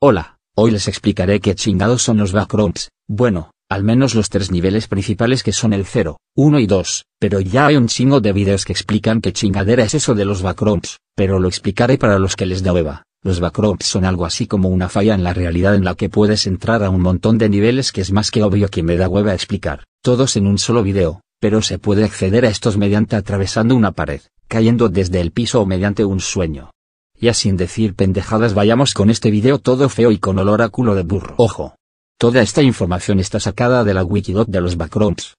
Hola, hoy les explicaré qué chingados son los backrooms, bueno, al menos los tres niveles principales que son el 0, 1 y 2, pero ya hay un chingo de videos que explican qué chingadera es eso de los backrooms, pero lo explicaré para los que les da hueva. Los backrooms son algo así como una falla en la realidad en la que puedes entrar a un montón de niveles que es más que obvio que me da hueva explicar, todos en un solo video, pero se puede acceder a estos mediante atravesando una pared, cayendo desde el piso o mediante un sueño. Ya sin decir pendejadas vayamos con este video todo feo y con olor a culo de burro. Ojo. Toda esta información está sacada de la wikidot de los backgrounds.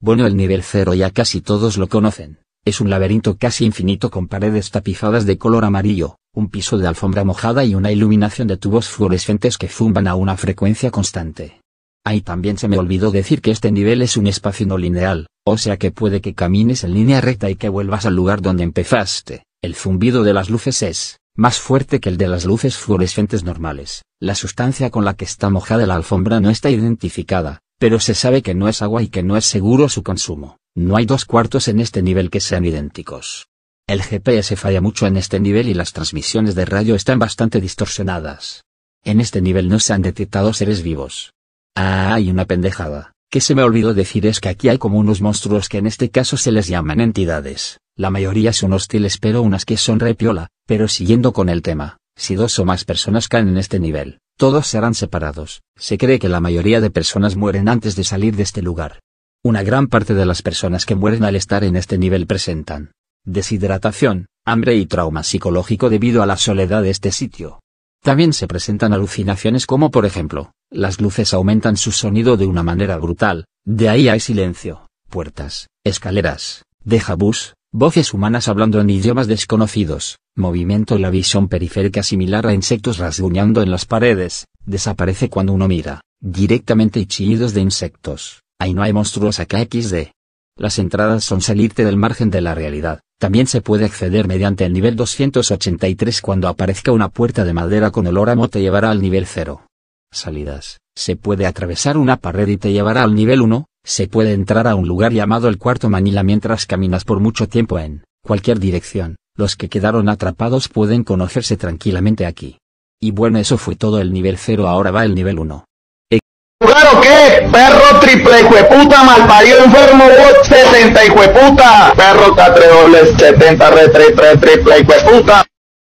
Bueno el nivel 0 ya casi todos lo conocen. Es un laberinto casi infinito con paredes tapizadas de color amarillo, un piso de alfombra mojada y una iluminación de tubos fluorescentes que zumban a una frecuencia constante. Ahí también se me olvidó decir que este nivel es un espacio no lineal, o sea que puede que camines en línea recta y que vuelvas al lugar donde empezaste. El zumbido de las luces es más fuerte que el de las luces fluorescentes normales. La sustancia con la que está mojada la alfombra no está identificada, pero se sabe que no es agua y que no es seguro su consumo. No hay dos cuartos en este nivel que sean idénticos. El GPS falla mucho en este nivel y las transmisiones de radio están bastante distorsionadas. En este nivel no se han detectado seres vivos. Ah, hay una pendejada, que se me olvidó decir es que aquí hay como unos monstruos que en este caso se les llaman entidades. La mayoría son hostiles pero unas que son repiola, pero siguiendo con el tema, si dos o más personas caen en este nivel, todos serán separados. Se cree que la mayoría de personas mueren antes de salir de este lugar. Una gran parte de las personas que mueren al estar en este nivel presentan deshidratación, hambre y trauma psicológico debido a la soledad de este sitio. También se presentan alucinaciones como por ejemplo, las luces aumentan su sonido de una manera brutal, de ahí hay silencio, puertas, escaleras, deja bus, voces humanas hablando en idiomas desconocidos, movimiento y la visión periférica similar a insectos rasguñando en las paredes, desaparece cuando uno mira, directamente y chillidos de insectos. Ahí no hay monstruos acá XD. Las entradas son salirte del margen de la realidad. También se puede acceder mediante el nivel 283 cuando aparezca una puerta de madera con el a te llevará al nivel 0. Salidas. Se puede atravesar una pared y te llevará al nivel 1. Se puede entrar a un lugar llamado el cuarto Manila mientras caminas por mucho tiempo en cualquier dirección. Los que quedaron atrapados pueden conocerse tranquilamente aquí. Y bueno, eso fue todo el nivel 0, ahora va el nivel 1 o qué? Perro triple enfermo, 70 Perro 70 re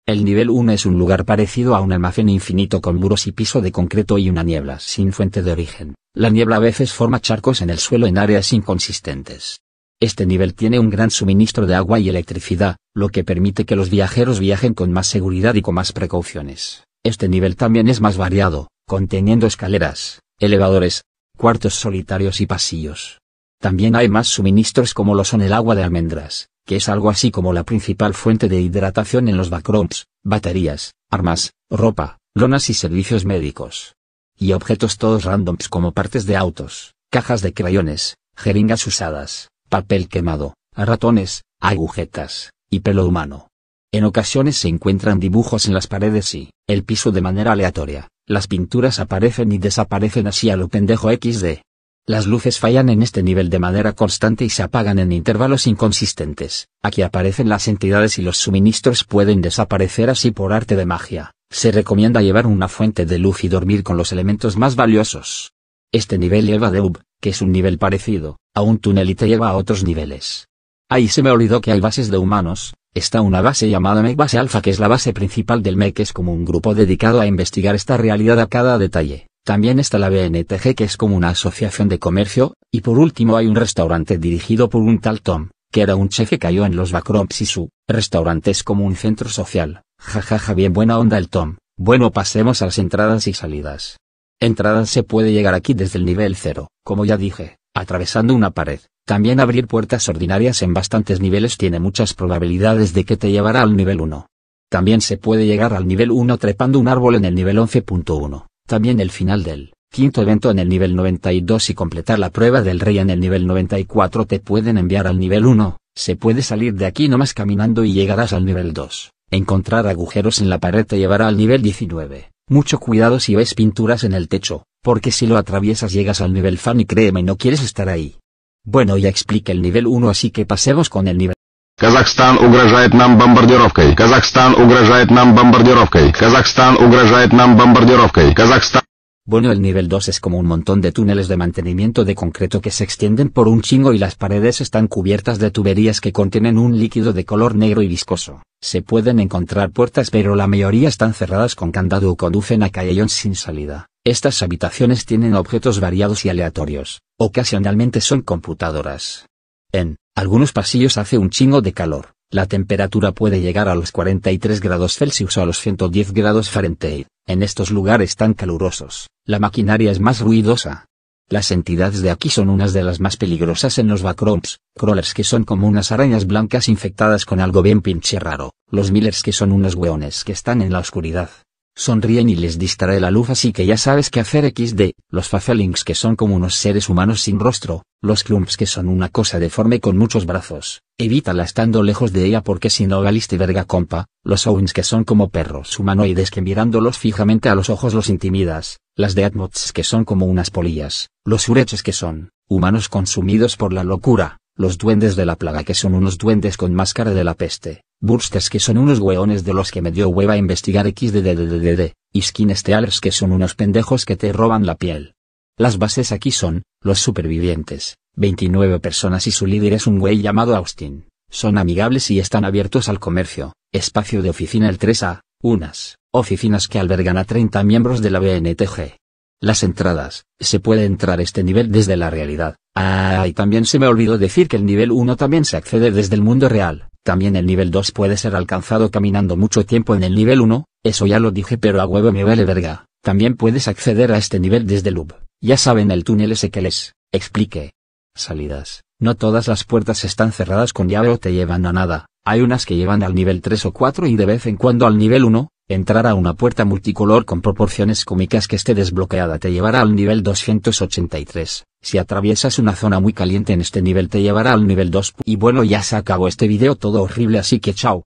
El nivel 1 es un lugar parecido a un almacén infinito con muros y piso de concreto y una niebla sin fuente de origen. La niebla a veces forma charcos en el suelo en áreas inconsistentes. Este nivel tiene un gran suministro de agua y electricidad, lo que permite que los viajeros viajen con más seguridad y con más precauciones. Este nivel también es más variado, conteniendo escaleras, elevadores, cuartos solitarios y pasillos. También hay más suministros como lo son el agua de almendras, que es algo así como la principal fuente de hidratación en los backrooms, baterías, armas, ropa, lonas y servicios médicos. Y objetos todos randoms como partes de autos, cajas de crayones, jeringas usadas, papel quemado, ratones, agujetas, y pelo humano. En ocasiones se encuentran dibujos en las paredes y el piso de manera aleatoria, las pinturas aparecen y desaparecen así a lo pendejo XD. Las luces fallan en este nivel de manera constante y se apagan en intervalos inconsistentes. Aquí aparecen las entidades y los suministros pueden desaparecer así por arte de magia. Se recomienda llevar una fuente de luz y dormir con los elementos más valiosos. Este nivel lleva de UB, que es un nivel parecido, a un túnel y te lleva a otros niveles. Ahí se me olvidó que hay bases de humanos, está una base llamada MEC Base Alpha que es la base principal del MEC que es como un grupo dedicado a investigar esta realidad a cada detalle. También está la BNTG que es como una asociación de comercio, y por último hay un restaurante dirigido por un tal Tom, que era un chef que cayó en los Backrooms y su restaurante es como un centro social. Jajaja bien buena onda el Tom. Bueno pasemos a las entradas y salidas. Entradas se puede llegar aquí desde el nivel 0, como ya dije, atravesando una pared, también abrir puertas ordinarias en bastantes niveles tiene muchas probabilidades de que te llevará al nivel 1. También se puede llegar al nivel 1 trepando un árbol en el nivel 11.1, también el final del quinto evento en el nivel 92 y completar la prueba del rey en el nivel 94 te pueden enviar al nivel 1, se puede salir de aquí nomás caminando y llegarás al nivel 2. Encontrar agujeros en la pared te llevará al nivel 19. Mucho cuidado si ves pinturas en el techo, porque si lo atraviesas llegas al nivel fan y créeme no quieres estar ahí. Bueno, ya expliqué el nivel 1, así que pasemos con el nivel. Kazajstán угрожает нам бомбардировкой. Kazajstán угрожает нам бомбардировкой. угрожает нам бомбардировкой. Bueno, el nivel 2 es como un montón de túneles de mantenimiento de concreto que se extienden por un chingo y las paredes están cubiertas de tuberías que contienen un líquido de color negro y viscoso. Se pueden encontrar puertas pero la mayoría están cerradas con candado o conducen a callejones sin salida. Estas habitaciones tienen objetos variados y aleatorios, ocasionalmente son computadoras. En algunos pasillos hace un chingo de calor, la temperatura puede llegar a los 43 grados Celsius o a los 110 grados Fahrenheit. En estos lugares tan calurosos, la maquinaria es más ruidosa. Las entidades de aquí son unas de las más peligrosas en los backrooms, crawlers que son como unas arañas blancas infectadas con algo bien pinche raro, los millers que son unos hueones que están en la oscuridad, sonríen y les distrae la luz así que ya sabes qué hacer XD, los facelings que son como unos seres humanos sin rostro, los clumps que son una cosa deforme con muchos brazos, evítala estando lejos de ella porque si no galiste verga compa, los owens que son como perros humanoides que mirándolos fijamente a los ojos los intimidas, las deadmots que son como unas polillas, los ureches que son, humanos consumidos por la locura, los duendes de la plaga que son unos duendes con máscara de la peste, Bursters que son unos hueones de los que me dio hueva investigar xddddd, y skinstealers que son unos pendejos que te roban la piel. Las bases aquí son, los supervivientes, 29 personas y su líder es un güey llamado Austin. Son amigables y están abiertos al comercio, espacio de oficina el 3A, unas oficinas que albergan a 30 miembros de la BNTG. Las entradas, se puede entrar este nivel desde la realidad. Ah, y también se me olvidó decir que el nivel 1 también se accede desde el mundo real. También el nivel 2 puede ser alcanzado caminando mucho tiempo en el nivel 1, eso ya lo dije pero a huevo me vale verga. También puedes acceder a este nivel desde Loop. Ya saben el túnel ese que les expliqué. Salidas. No todas las puertas están cerradas con llave o te llevan a nada. Hay unas que llevan al nivel 3 o 4 y de vez en cuando al nivel 1, Entrar a una puerta multicolor con proporciones cómicas que esté desbloqueada te llevará al nivel 283. Si atraviesas una zona muy caliente en este nivel te llevará al nivel 2. Y bueno ya se acabó este video todo horrible así que chao.